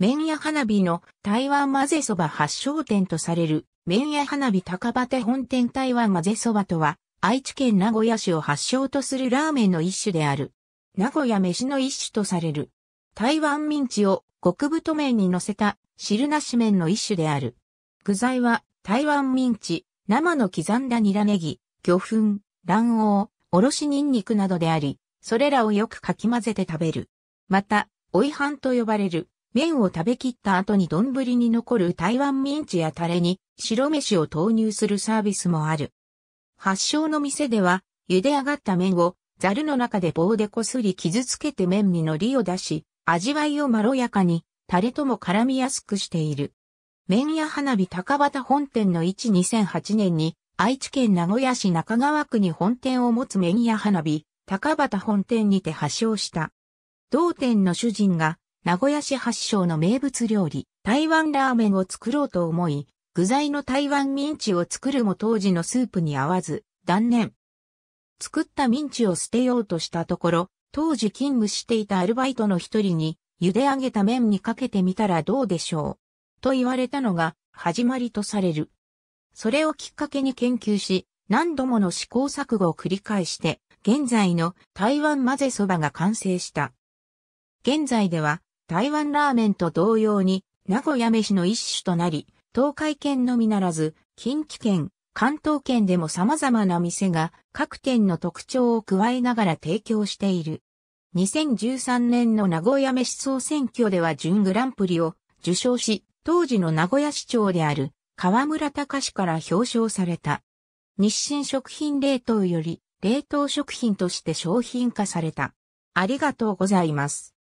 麺屋花火の台湾混ぜそば発祥店とされる、麺屋花火高畑本店台湾混ぜそばとは、愛知県名古屋市を発祥とするラーメンの一種である。名古屋飯の一種とされる。台湾ミンチを極太麺に乗せた汁なし麺の一種である。具材は台湾ミンチ、生の刻んだニラネギ、魚粉、卵黄、おろしニンニクなどであり、それらをよくかき混ぜて食べる。また、追い飯と呼ばれる麺を食べきった後に丼に残る台湾ミンチやタレに白飯を投入するサービスもある。発祥の店では、茹で上がった麺をザルの中で棒でこすり傷つけて麺に海苔を出し、味わいをまろやかに、タレとも絡みやすくしている。麺屋花火高畑本店の12008年に、愛知県名古屋市中川区に本店を持つ麺屋花火、高畑本店にて発祥した。同店の主人が名古屋市発祥の名物料理、台湾ラーメンを作ろうと思い、具材の台湾ミンチを作るも当時のスープに合わず、断念。作ったミンチを捨てようとしたところ、当時勤務していたアルバイトの一人に、茹で上げた麺にかけてみたらどうでしょう。と言われたのが、始まりとされる。それをきっかけに研究し、何度もの試行錯誤を繰り返して、現在の台湾混ぜそばが完成した。現在では台湾ラーメンと同様に、名古屋飯の一種となり、東海圏のみならず、近畿圏、関東圏でも様々な店が各店の特徴を加えながら提供している。2013年の名古屋飯総選挙では準グランプリを受賞し、当時の名古屋市長である河村隆から表彰された。日清食品冷凍より冷凍食品として商品化された。ありがとうございます。